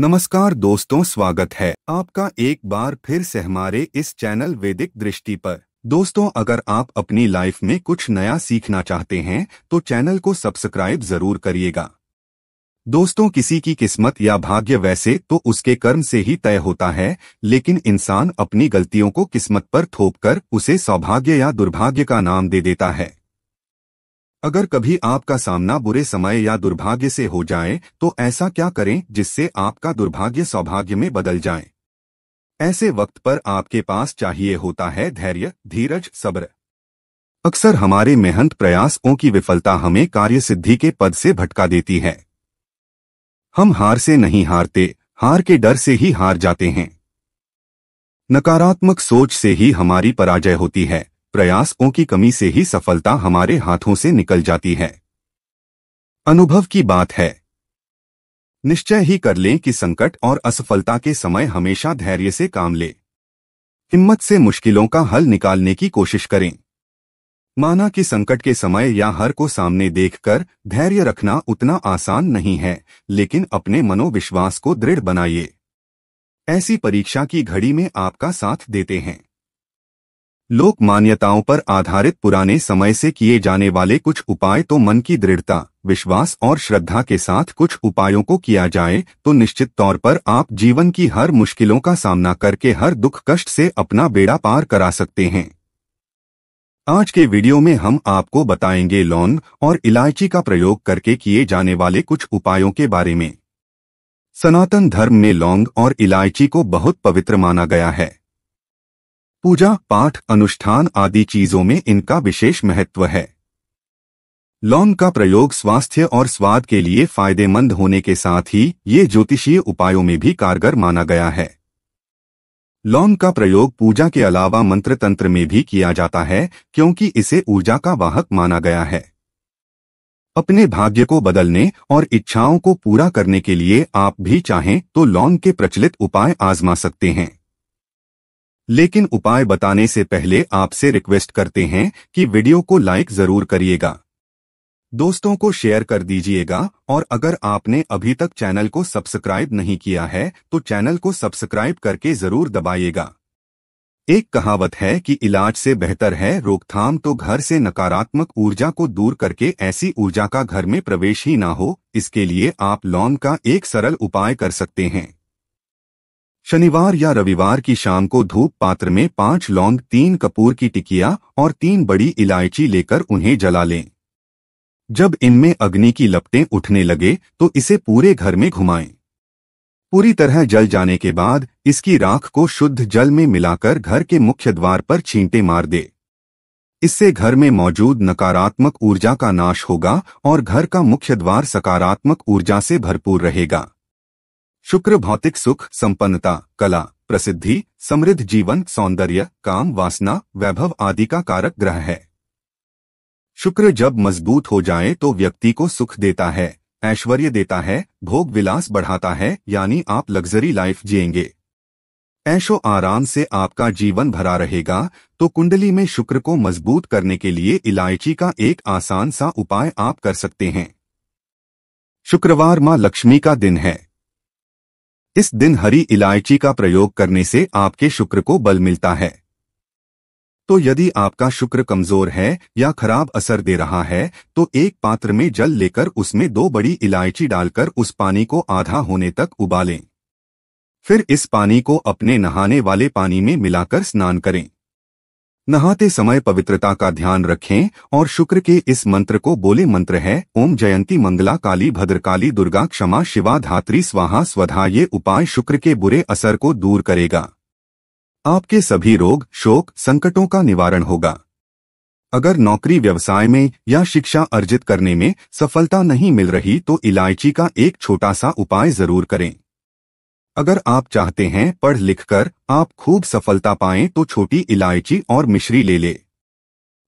नमस्कार दोस्तों स्वागत है आपका एक बार फिर से हमारे इस चैनल वैदिक दृष्टि पर दोस्तों अगर आप अपनी लाइफ में कुछ नया सीखना चाहते हैं तो चैनल को सब्सक्राइब जरूर करिएगा दोस्तों किसी की किस्मत या भाग्य वैसे तो उसके कर्म से ही तय होता है लेकिन इंसान अपनी गलतियों को किस्मत पर थोप उसे सौभाग्य या दुर्भाग्य का नाम दे देता है अगर कभी आपका सामना बुरे समय या दुर्भाग्य से हो जाए तो ऐसा क्या करें जिससे आपका दुर्भाग्य सौभाग्य में बदल जाए ऐसे वक्त पर आपके पास चाहिए होता है धैर्य धीरज सब्र अक्सर हमारे मेहनत प्रयासों की विफलता हमें कार्य सिद्धि के पद से भटका देती है हम हार से नहीं हारते हार के डर से ही हार जाते हैं नकारात्मक सोच से ही हमारी पराजय होती है प्रयासों की कमी से ही सफलता हमारे हाथों से निकल जाती है अनुभव की बात है निश्चय ही कर लें कि संकट और असफलता के समय हमेशा धैर्य से काम लें हिम्मत से मुश्किलों का हल निकालने की कोशिश करें माना कि संकट के समय या हर को सामने देखकर धैर्य रखना उतना आसान नहीं है लेकिन अपने मनोविश्वास को दृढ़ बनाइए ऐसी परीक्षा की घड़ी में आपका साथ देते हैं लोक मान्यताओं पर आधारित पुराने समय से किए जाने वाले कुछ उपाय तो मन की दृढ़ता विश्वास और श्रद्धा के साथ कुछ उपायों को किया जाए तो निश्चित तौर पर आप जीवन की हर मुश्किलों का सामना करके हर दुख कष्ट से अपना बेड़ा पार करा सकते हैं आज के वीडियो में हम आपको बताएंगे लौंग और इलायची का प्रयोग करके किए जाने वाले कुछ उपायों के बारे में सनातन धर्म में लौंग और इलायची को बहुत पवित्र माना गया है पूजा पाठ अनुष्ठान आदि चीजों में इनका विशेष महत्व है लौंग का प्रयोग स्वास्थ्य और स्वाद के लिए फायदेमंद होने के साथ ही ये ज्योतिषीय उपायों में भी कारगर माना गया है लौंग का प्रयोग पूजा के अलावा मंत्र तंत्र में भी किया जाता है क्योंकि इसे ऊर्जा का वाहक माना गया है अपने भाग्य को बदलने और इच्छाओं को पूरा करने के लिए आप भी चाहें तो लौंग के प्रचलित उपाय आजमा सकते हैं लेकिन उपाय बताने से पहले आपसे रिक्वेस्ट करते हैं कि वीडियो को लाइक जरूर करिएगा दोस्तों को शेयर कर दीजिएगा और अगर आपने अभी तक चैनल को सब्सक्राइब नहीं किया है तो चैनल को सब्सक्राइब करके जरूर दबाइएगा एक कहावत है कि इलाज से बेहतर है रोकथाम तो घर से नकारात्मक ऊर्जा को दूर करके ऐसी ऊर्जा का घर में प्रवेश ही ना हो इसके लिए आप लॉन का एक सरल उपाय कर सकते हैं शनिवार या रविवार की शाम को धूप पात्र में पांच लौंग तीन कपूर की टिकिया और तीन बड़ी इलायची लेकर उन्हें जला लें जब इनमें अग्नि की लपटें उठने लगे तो इसे पूरे घर में घुमाएं पूरी तरह जल जाने के बाद इसकी राख को शुद्ध जल में मिलाकर घर के मुख्य द्वार पर छींटे मार दे इससे घर में मौजूद नकारात्मक ऊर्जा का नाश होगा और घर का मुख्य द्वार सकारात्मक ऊर्जा से भरपूर रहेगा शुक्र भौतिक सुख संपन्नता कला प्रसिद्धि समृद्ध जीवन सौंदर्य काम वासना वैभव आदि का कारक ग्रह है शुक्र जब मजबूत हो जाए तो व्यक्ति को सुख देता है ऐश्वर्य देता है भोग विलास बढ़ाता है यानी आप लग्जरी लाइफ जिएंगे ऐशो आराम से आपका जीवन भरा रहेगा तो कुंडली में शुक्र को मजबूत करने के लिए इलायची का एक आसान सा उपाय आप कर सकते हैं शुक्रवार मां लक्ष्मी का दिन है इस दिन हरी इलायची का प्रयोग करने से आपके शुक्र को बल मिलता है तो यदि आपका शुक्र कमजोर है या खराब असर दे रहा है तो एक पात्र में जल लेकर उसमें दो बड़ी इलायची डालकर उस पानी को आधा होने तक उबालें फिर इस पानी को अपने नहाने वाले पानी में मिलाकर स्नान करें नहाते समय पवित्रता का ध्यान रखें और शुक्र के इस मंत्र को बोले मंत्र है ओम जयंती मंगला काली भद्रकाली दुर्गा क्षमा शिवा धात्री स्वाहा स्वधा ये उपाय शुक्र के बुरे असर को दूर करेगा आपके सभी रोग शोक संकटों का निवारण होगा अगर नौकरी व्यवसाय में या शिक्षा अर्जित करने में सफलता नहीं मिल रही तो इलायची का एक छोटा सा उपाय जरूर करें अगर आप चाहते हैं पढ़ लिखकर आप खूब सफलता पाएं तो छोटी इलायची और मिश्री ले लें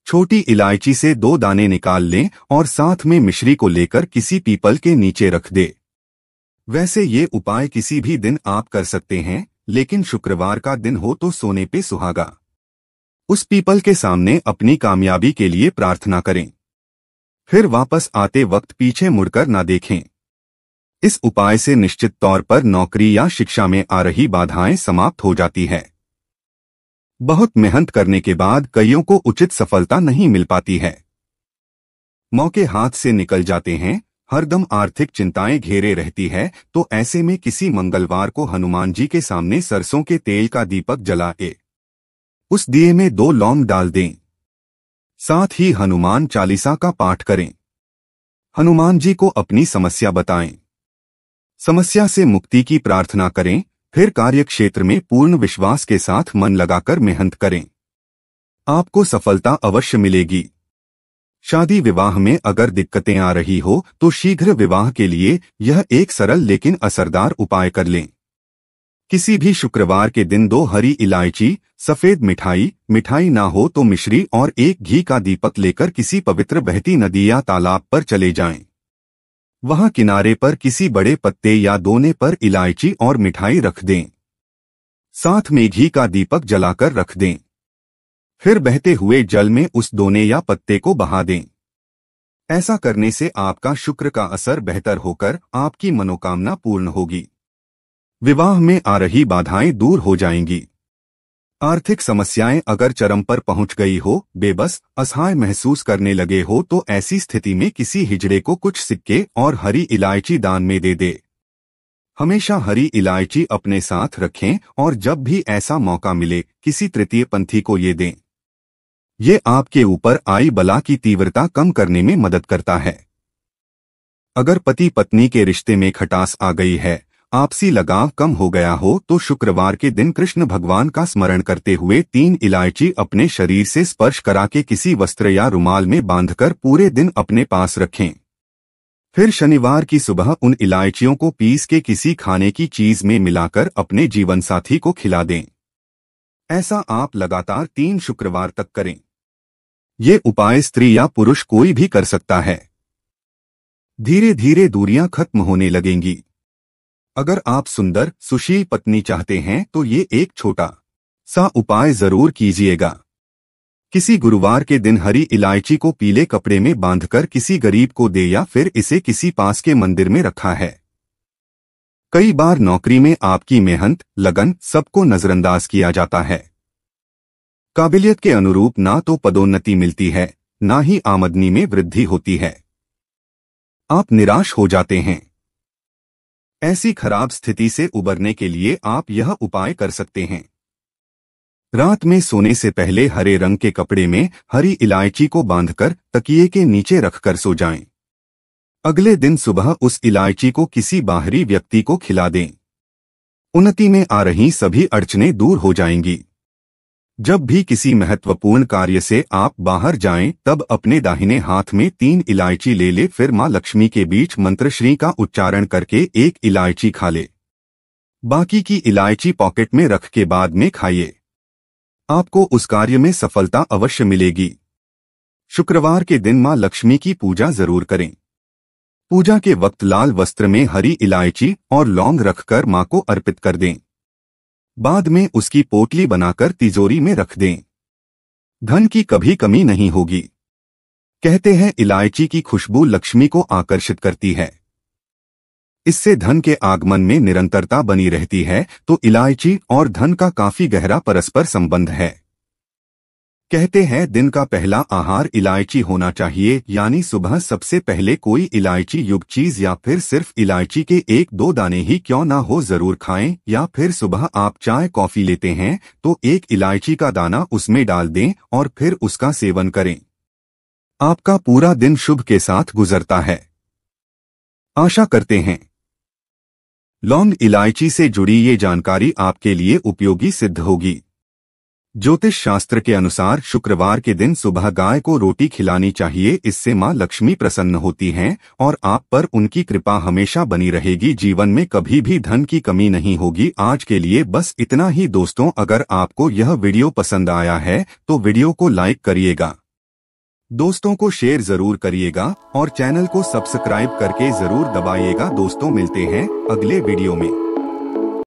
छोटी इलायची से दो दाने निकाल लें और साथ में मिश्री को लेकर किसी पीपल के नीचे रख दे वैसे ये उपाय किसी भी दिन आप कर सकते हैं लेकिन शुक्रवार का दिन हो तो सोने पे सुहागा उस पीपल के सामने अपनी कामयाबी के लिए प्रार्थना करें फिर वापस आते वक्त पीछे मुड़कर ना देखें इस उपाय से निश्चित तौर पर नौकरी या शिक्षा में आ रही बाधाएं समाप्त हो जाती है बहुत मेहनत करने के बाद कईयों को उचित सफलता नहीं मिल पाती है मौके हाथ से निकल जाते हैं हरदम आर्थिक चिंताएं घेरे रहती है तो ऐसे में किसी मंगलवार को हनुमान जी के सामने सरसों के तेल का दीपक जलाए उस दिए में दो लौंग डाल दें साथ ही हनुमान चालीसा का पाठ करें हनुमान जी को अपनी समस्या बताएं समस्या से मुक्ति की प्रार्थना करें फिर कार्यक्षेत्र में पूर्ण विश्वास के साथ मन लगाकर मेहनत करें आपको सफलता अवश्य मिलेगी शादी विवाह में अगर दिक्कतें आ रही हो तो शीघ्र विवाह के लिए यह एक सरल लेकिन असरदार उपाय कर लें किसी भी शुक्रवार के दिन दो हरी इलायची सफेद मिठाई मिठाई ना हो तो मिश्री और एक घी का दीपक लेकर किसी पवित्र बहती नदी या तालाब पर चले जाएं। वहां किनारे पर किसी बड़े पत्ते या दोने पर इलायची और मिठाई रख दें साथ में घी का दीपक जलाकर रख दें फिर बहते हुए जल में उस दोने या पत्ते को बहा दें ऐसा करने से आपका शुक्र का असर बेहतर होकर आपकी मनोकामना पूर्ण होगी विवाह में आ रही बाधाएं दूर हो जाएंगी आर्थिक समस्याएं अगर चरम पर पहुंच गई हो बेबस असहाय महसूस करने लगे हो तो ऐसी स्थिति में किसी हिजड़े को कुछ सिक्के और हरी इलायची दान में दे दे हमेशा हरी इलायची अपने साथ रखें और जब भी ऐसा मौका मिले किसी तृतीय पंथी को ये दें ये आपके ऊपर आई बला की तीव्रता कम करने में मदद करता है अगर पति पत्नी के रिश्ते में खटास आ गई है आपसी लगाव कम हो गया हो तो शुक्रवार के दिन कृष्ण भगवान का स्मरण करते हुए तीन इलायची अपने शरीर से स्पर्श करा के किसी वस्त्र या रुमाल में बांधकर पूरे दिन अपने पास रखें फिर शनिवार की सुबह उन इलायचियों को पीस के किसी खाने की चीज में मिलाकर अपने जीवनसाथी को खिला दें ऐसा आप लगातार तीन शुक्रवार तक करें ये उपाय स्त्री या पुरुष कोई भी कर सकता है धीरे धीरे दूरियां खत्म होने लगेंगी अगर आप सुंदर सुशील पत्नी चाहते हैं तो ये एक छोटा सा उपाय जरूर कीजिएगा किसी गुरुवार के दिन हरी इलायची को पीले कपड़े में बांधकर किसी गरीब को दे या फिर इसे किसी पास के मंदिर में रखा है कई बार नौकरी में आपकी मेहनत लगन सबको नजरअंदाज किया जाता है काबिलियत के अनुरूप ना तो पदोन्नति मिलती है ना ही आमदनी में वृद्धि होती है आप निराश हो जाते हैं ऐसी खराब स्थिति से उबरने के लिए आप यह उपाय कर सकते हैं रात में सोने से पहले हरे रंग के कपड़े में हरी इलायची को बांधकर तकिए के नीचे रखकर सो जाएं। अगले दिन सुबह उस इलायची को किसी बाहरी व्यक्ति को खिला दें उन्नति में आ रही सभी अड़चने दूर हो जाएंगी जब भी किसी महत्वपूर्ण कार्य से आप बाहर जाएं तब अपने दाहिने हाथ में तीन इलायची ले ले फिर माँ लक्ष्मी के बीच मंत्रश्री का उच्चारण करके एक इलायची खा ले बाकी की इलायची पॉकेट में रख के बाद में खाइए आपको उस कार्य में सफलता अवश्य मिलेगी शुक्रवार के दिन माँ लक्ष्मी की पूजा जरूर करें पूजा के वक्त लाल वस्त्र में हरी इलायची और लौंग रखकर माँ को अर्पित कर दें बाद में उसकी पोटली बनाकर तिजोरी में रख दें धन की कभी कमी नहीं होगी कहते हैं इलायची की खुशबू लक्ष्मी को आकर्षित करती है इससे धन के आगमन में निरंतरता बनी रहती है तो इलायची और धन का काफी गहरा परस्पर संबंध है कहते हैं दिन का पहला आहार इलायची होना चाहिए यानी सुबह सबसे पहले कोई इलायची युक्त चीज या फिर सिर्फ इलायची के एक दो दाने ही क्यों ना हो जरूर खाएं या फिर सुबह आप चाय कॉफी लेते हैं तो एक इलायची का दाना उसमें डाल दें और फिर उसका सेवन करें आपका पूरा दिन शुभ के साथ गुजरता है आशा करते हैं लौंग इलायची से जुड़ी ये जानकारी आपके लिए उपयोगी सिद्ध होगी ज्योतिष शास्त्र के अनुसार शुक्रवार के दिन सुबह गाय को रोटी खिलानी चाहिए इससे माँ लक्ष्मी प्रसन्न होती हैं और आप पर उनकी कृपा हमेशा बनी रहेगी जीवन में कभी भी धन की कमी नहीं होगी आज के लिए बस इतना ही दोस्तों अगर आपको यह वीडियो पसंद आया है तो वीडियो को लाइक करिएगा दोस्तों को शेयर जरूर करिएगा और चैनल को सब्सक्राइब करके जरूर दबाइएगा दोस्तों मिलते हैं अगले वीडियो में